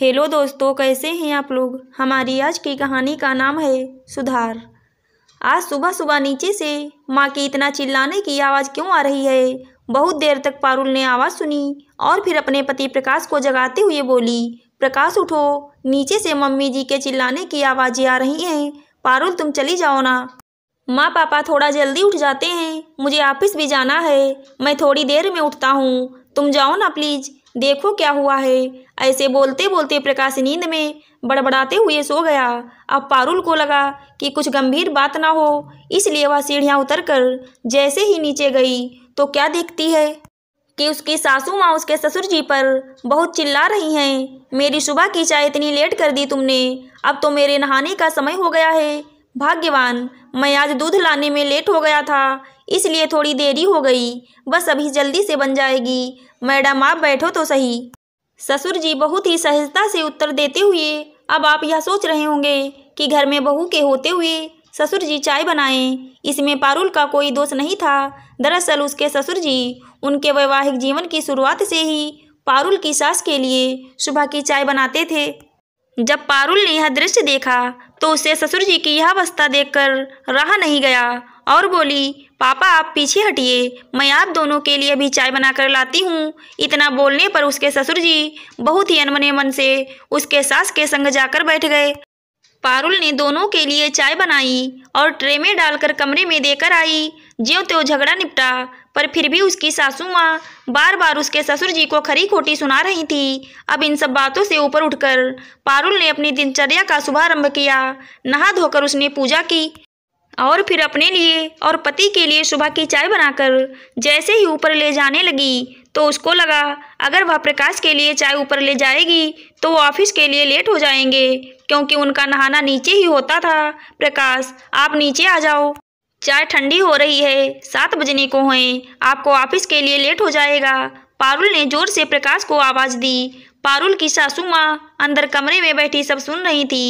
hello दोस्तों कैसे हैं आप लोग हमारी आज की कहानी का नाम है सुधार आज सुबह सुबह नीचे से माँ की इतना चिल्लाने की आवाज़ क्यों आ रही है बहुत देर तक पारुल ने आवाज़ सुनी और फिर अपने पति प्रकाश को जगाते हुए बोली प्रकाश उठो नीचे से मम्मी जी के चिल्लाने की आवाज़ें आ रही हैं पारुल तुम चली जाओ ना माँ पापा थोड़ा जल्दी उठ जाते हैं मुझे ऑफिस भी जाना है मैं थोड़ी देर में उठता हूँ तुम जाओ ना प्लीज़ देखो क्या हुआ है ऐसे बोलते बोलते प्रकाश नींद में बड़बड़ाते हुए सो गया अब पारुल को लगा कि कुछ गंभीर बात ना हो इसलिए वह सीढ़ियाँ उतरकर जैसे ही नीचे गई तो क्या देखती है कि उसकी सासू माँ उसके ससुर जी पर बहुत चिल्ला रही हैं मेरी सुबह की चाय इतनी लेट कर दी तुमने अब तो मेरे नहाने का समय हो गया है भाग्यवान मैं आज दूध लाने में लेट हो गया था इसलिए थोड़ी देरी हो गई बस अभी जल्दी से बन जाएगी मैडम आप बैठो तो सही ससुर जी बहुत ही सहजता से उत्तर देते हुए अब आप यह सोच रहे होंगे कि घर में बहू के होते हुए ससुर जी चाय बनाएं इसमें पारुल का कोई दोष नहीं था दरअसल उसके ससुर जी उनके वैवाहिक जीवन की शुरुआत से ही पारुल की सास के लिए सुबह की चाय बनाते थे जब पारुल ने यह दृश्य देखा तो उसे ससुर जी की यह अवस्था देखकर रहा नहीं गया और बोली पापा आप पीछे हटिए मैं आप दोनों के लिए भी चाय बनाकर लाती हूँ इतना बोलने पर उसके ससुर जी बहुत ही अनमने मन से उसके सास के संग जाकर बैठ गए पारुल ने दोनों के लिए चाय बनाई और ट्रे में डालकर कमरे में देकर आई ज्यो त्यो झगड़ा निपटा पर फिर भी उसकी सासू माँ बार बार उसके ससुर जी को खरी खोटी सुना रही थी अब इन सब बातों से ऊपर उठकर पारुल ने अपनी दिनचर्या का शुभारंभ किया नहा धोकर उसने पूजा की और फिर अपने लिए और पति के लिए सुबह की चाय बनाकर जैसे ही ऊपर ले जाने लगी तो उसको लगा अगर वह प्रकाश के लिए चाय ऊपर ले जाएगी तो वो ऑफिस के लिए लेट हो जाएंगे क्योंकि उनका नहाना नीचे ही होता था प्रकाश आप नीचे आ जाओ चाय ठंडी हो रही है सात बजने को हैं आपको ऑफिस के लिए लेट हो जाएगा पारुल ने जोर से प्रकाश को आवाज़ दी पारुल की सासू माँ अंदर कमरे में बैठी सब सुन रही थी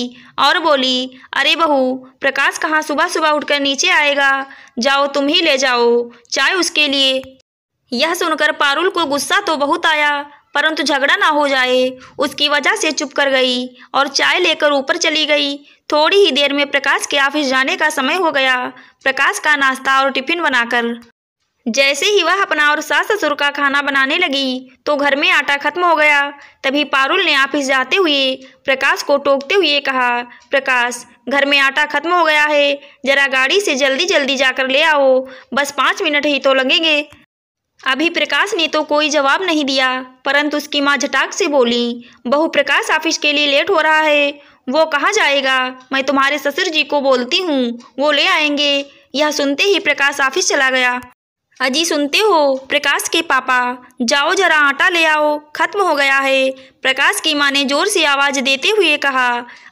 और बोली अरे बहू प्रकाश कहाँ सुबह सुबह उठकर नीचे आएगा जाओ तुम ही ले जाओ चाय उसके लिए यह सुनकर पारुल को गुस्सा तो बहुत आया परंतु झगड़ा ना हो जाए उसकी वजह से चुप कर गई और चाय लेकर ऊपर चली गई थोड़ी ही देर में प्रकाश के ऑफिस जाने का समय हो गया प्रकाश का नाश्ता और टिफिन बनाकर जैसे ही वह अपना और सास ससुर का खाना बनाने लगी तो घर में आटा खत्म हो गया तभी पारुल ने ऑफिस जाते हुए प्रकाश को टोकते हुए कहा प्रकाश घर में आटा खत्म हो गया है जरा गाड़ी से जल्दी जल्दी जाकर ले आओ बस पाँच मिनट ही तो लगेंगे अभी प्रकाश ने तो कोई जवाब नहीं दिया परंतु उसकी माँ झटाक से बोली बहु प्रकाश ऑफिस के लिए लेट हो रहा है वो कहाँ जाएगा मैं तुम्हारे ससुर जी को बोलती हूँ वो ले आएंगे यह सुनते ही प्रकाश ऑफिस चला गया अजी सुनते हो प्रकाश के पापा जाओ जरा आटा ले आओ खत्म हो गया है प्रकाश की माँ ने जोर से आवाज़ देते हुए कहा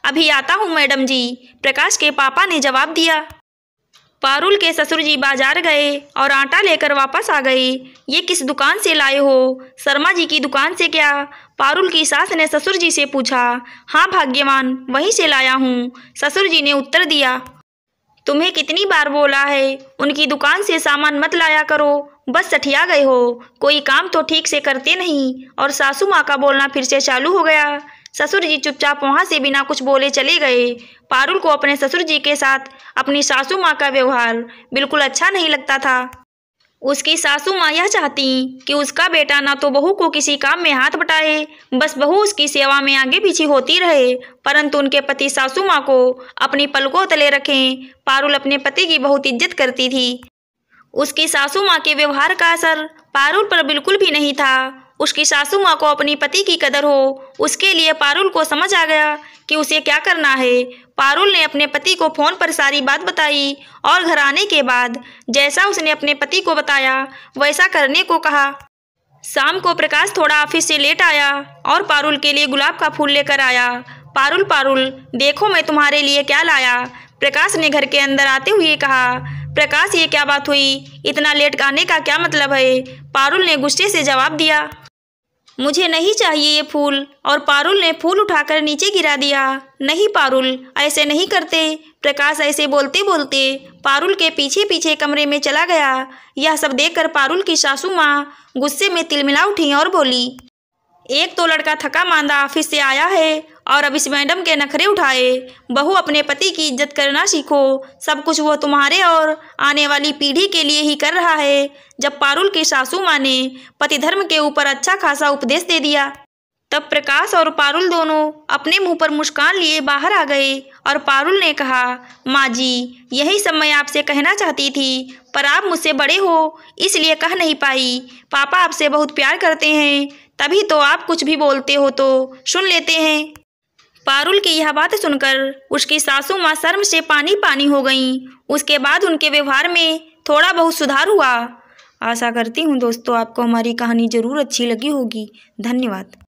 अभी आता हूँ मैडम जी प्रकाश के पापा ने जवाब दिया पारुल के ससुर जी बाजार गए और आटा लेकर वापस आ गए ये किस दुकान से लाए हो शर्मा जी की दुकान से क्या पारुल की सास ने ससुर जी से पूछा हाँ भाग्यवान वहीं से लाया हूँ ससुर जी ने उत्तर दिया तुम्हें कितनी बार बोला है उनकी दुकान से सामान मत लाया करो बस सठिया गए हो कोई काम तो ठीक से करते नहीं और सासू माँ का बोलना फिर से चालू हो गया ससुर जी चुपचाप वहाँ से बिना कुछ बोले चले गए पारुल को अपने ससुर जी के साथ अपनी सासू माँ का व्यवहार बिल्कुल अच्छा नहीं लगता था उसकी सासू माँ यह चाहती कि उसका बेटा ना तो बहू को किसी काम में हाथ बटाए बस बहू उसकी सेवा में आगे पीछे होती रहे परंतु उनके पति सासू माँ को अपनी पलकों तले रखें पारुल अपने पति की बहुत इज्जत करती थी उसकी सासू माँ के व्यवहार का असर पारुल पर बिल्कुल भी नहीं था उसकी सासू माँ को अपनी पति की कदर हो उसके लिए पारुल को समझ आ गया कि उसे क्या करना है पारुल ने अपने पति को फ़ोन पर सारी बात बताई और घर आने के बाद जैसा उसने अपने पति को बताया वैसा करने को कहा शाम को प्रकाश थोड़ा ऑफिस से लेट आया और पारुल के लिए गुलाब का फूल लेकर आया पारुल पारुल देखो मैं तुम्हारे लिए क्या लाया प्रकाश ने घर के अंदर आते हुए कहा प्रकाश ये क्या बात हुई इतना लेट आने का क्या मतलब है पारुल ने गुस्से से जवाब दिया मुझे नहीं चाहिए ये फूल और पारुल ने फूल उठाकर नीचे गिरा दिया नहीं पारुल ऐसे नहीं करते प्रकाश ऐसे बोलते बोलते पारुल के पीछे पीछे कमरे में चला गया यह सब देखकर पारुल की सासू माँ गुस्से में तिलमिला उठी और बोली एक तो लड़का थका मांदा ऑफिस से आया है और अब इस मैडम के नखरे उठाए बहू अपने पति की इज्जत करना सीखो सब कुछ वह तुम्हारे और आने वाली पीढ़ी के लिए ही कर रहा है जब पारुल की सासू माँ ने पतिधर्म के ऊपर अच्छा खासा उपदेश दे दिया तब प्रकाश और पारुल दोनों अपने मुंह पर मुस्कान लिए बाहर आ गए और पारुल ने कहा माँ जी यही सब मैं आपसे कहना चाहती थी पर आप मुझसे बड़े हो इसलिए कह नहीं पाई पापा आपसे बहुत प्यार करते हैं तभी तो आप कुछ भी बोलते हो तो सुन लेते हैं पारुल की यह बात सुनकर उसकी सासू माँ शर्म से पानी पानी हो गईं उसके बाद उनके व्यवहार में थोड़ा बहुत सुधार हुआ आशा करती हूँ दोस्तों आपको हमारी कहानी ज़रूर अच्छी लगी होगी धन्यवाद